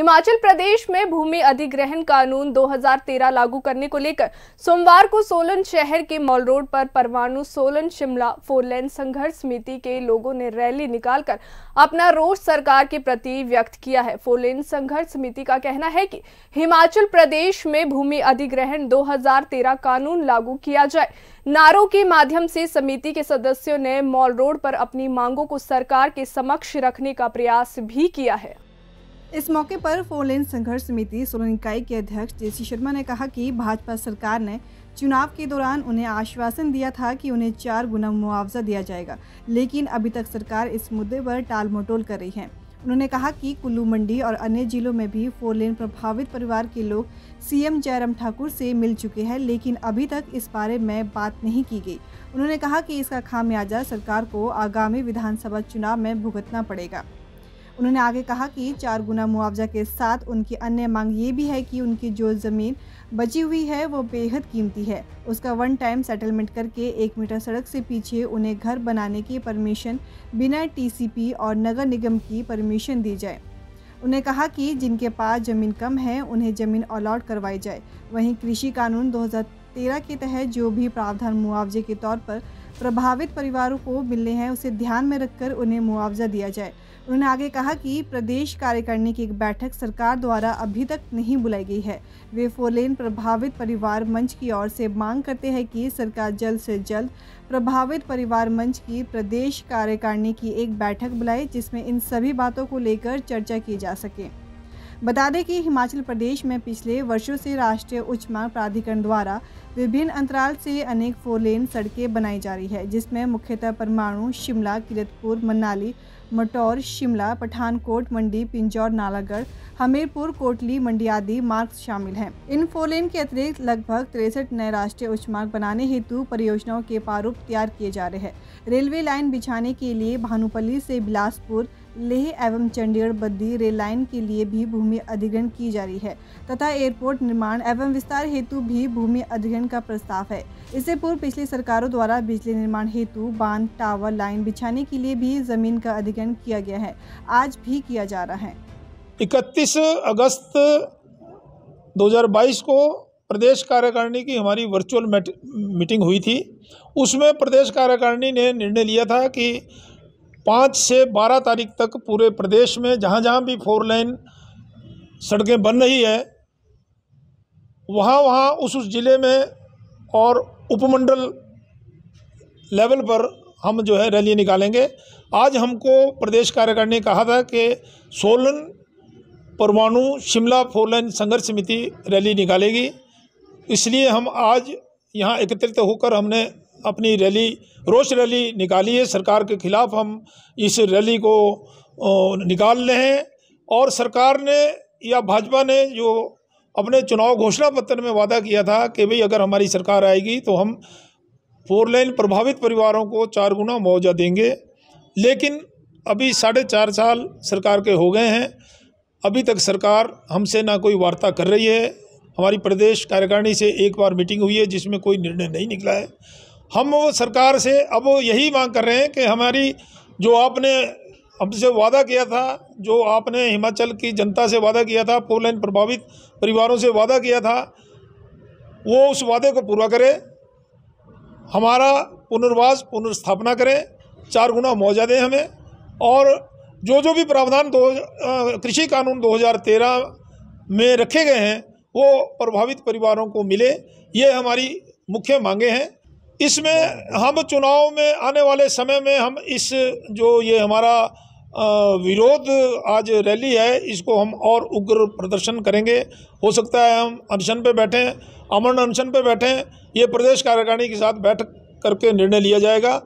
हिमाचल प्रदेश में भूमि अधिग्रहण कानून 2013 लागू करने को लेकर सोमवार को सोलन शहर के मॉल रोड पर परवाणु सोलन शिमला फोर संघर्ष समिति के लोगों ने रैली निकालकर अपना रोष सरकार के प्रति व्यक्त किया है फोर संघर्ष समिति का कहना है कि हिमाचल प्रदेश में भूमि अधिग्रहण 2013 कानून लागू किया जाए नारों के माध्यम से समिति के सदस्यों ने मॉल रोड पर अपनी मांगों को सरकार के समक्ष रखने का प्रयास भी किया है इस मौके पर फोरलेन संघर्ष समिति सोलन इकाई के अध्यक्ष जे शर्मा ने कहा कि भाजपा सरकार ने चुनाव के दौरान उन्हें आश्वासन दिया था कि उन्हें चार गुना मुआवजा दिया जाएगा लेकिन अभी तक सरकार इस मुद्दे पर टाल मटोल कर रही है उन्होंने कहा कि कुल्लू मंडी और अन्य जिलों में भी फोरलेन प्रभावित परिवार के लोग सीएम जयराम ठाकुर से मिल चुके हैं लेकिन अभी तक इस बारे में बात नहीं की गई उन्होंने कहा कि इसका खामियाजा सरकार को आगामी विधानसभा चुनाव में भुगतना पड़ेगा उन्होंने आगे कहा कि चार गुना मुआवजा के साथ उनकी अन्य मांग ये भी है कि उनकी जो ज़मीन बची हुई है वो बेहद कीमती है उसका वन टाइम सेटलमेंट करके एक मीटर सड़क से पीछे उन्हें घर बनाने की परमिशन बिना टीसीपी और नगर निगम की परमिशन दी जाए उन्हें कहा कि जिनके पास ज़मीन कम है उन्हें ज़मीन अलॉट करवाई जाए वहीं कृषि कानून 2013 के तहत जो भी प्रावधान मुआवजे के तौर पर प्रभावित परिवारों को मिलने हैं उसे ध्यान में रखकर उन्हें मुआवजा दिया जाए उन्होंने आगे कहा कि प्रदेश कार्यकारिणी की एक बैठक सरकार द्वारा अभी तक नहीं बुलाई गई है वे फोरलेन प्रभावित परिवार मंच की ओर से मांग करते हैं कि सरकार जल्द से जल्द प्रभावित परिवार मंच की प्रदेश कार्यकारिणी की एक बैठक बुलाए जिसमें इन सभी बातों को लेकर चर्चा की जा सके बता दें कि हिमाचल प्रदेश में पिछले वर्षों से राष्ट्रीय उच्च मार्ग प्राधिकरण द्वारा विभिन्न अंतराल से अनेक फोर लेन सड़कें बनाई जा रही है जिसमें मुख्यतः परमाणु शिमला किरतपुर मनाली मटौर शिमला पठानकोट मंडी पिंजौर नालागढ़ हमीरपुर कोटली मंडी आदि मार्ग शामिल हैं इन फोरलेन के अतिरिक्त लगभग तिरसठ नए राष्ट्रीय उच्च मार्ग बनाने हेतु परियोजनाओं के प्रारूप तैयार किए जा रहे हैं रेलवे लाइन बिछाने के लिए भानुपल्ली से बिलासपुर लेह एवं चंडीगढ़ बद्दी रेल लाइन के लिए भी भूमि अधिग्रहण की जा रही है तथा एयरपोर्ट निर्माण एवं विस्तार हेतु भी भूमि अधिग्रहण का प्रस्ताव है इससे पूर्व पिछली सरकारों द्वारा बिजली निर्माण हेतु बांध टावर लाइन बिछाने के लिए भी जमीन का अधिग्रहण किया गया है आज भी किया जा रहा है इकतीस अगस्त दो को प्रदेश कार्यकारिणी की हमारी वर्चुअल मीटिंग हुई थी उसमें प्रदेश कार्यकारिणी ने निर्णय लिया था की पाँच से बारह तारीख तक पूरे प्रदेश में जहाँ जहाँ भी फोर लाइन सड़कें बन रही है वहाँ वहाँ उस उस ज़िले में और उपमंडल लेवल पर हम जो है रैली निकालेंगे आज हमको प्रदेश कार्यकारिणी ने कहा था कि सोलन परमाणु शिमला फोर लाइन संघर्ष समिति रैली निकालेगी इसलिए हम आज यहाँ एकत्रित होकर हमने अपनी रैली रोष रैली निकाली है सरकार के खिलाफ हम इस रैली को निकाल रहे हैं और सरकार ने या भाजपा ने जो अपने चुनाव घोषणा पत्र में वादा किया था कि भाई अगर हमारी सरकार आएगी तो हम फोर लेन प्रभावित परिवारों को चार गुना मुआवजा देंगे लेकिन अभी साढ़े चार साल सरकार के हो गए हैं अभी तक सरकार हमसे ना कोई वार्ता कर रही है हमारी प्रदेश कार्यकारिणी से एक बार मीटिंग हुई है जिसमें कोई निर्णय नहीं निकला है हम वो सरकार से अब वो यही मांग कर रहे हैं कि हमारी जो आपने हमसे वादा किया था जो आपने हिमाचल की जनता से वादा किया था पोलैंड प्रभावित परिवारों से वादा किया था वो उस वादे को पूरा करें हमारा पुनर्वास पुनर्स्थापना करें चार गुना मुआवजा दें हमें और जो जो भी प्रावधान दो कृषि कानून 2013 में रखे गए हैं वो प्रभावित परिवारों को मिले ये हमारी मुख्य मांगे हैं इसमें हम चुनाव में आने वाले समय में हम इस जो ये हमारा विरोध आज रैली है इसको हम और उग्र प्रदर्शन करेंगे हो सकता है हम अनशन पे बैठें अमरण अनशन पे बैठें ये प्रदेश कार्यकारिणी के साथ बैठक करके निर्णय लिया जाएगा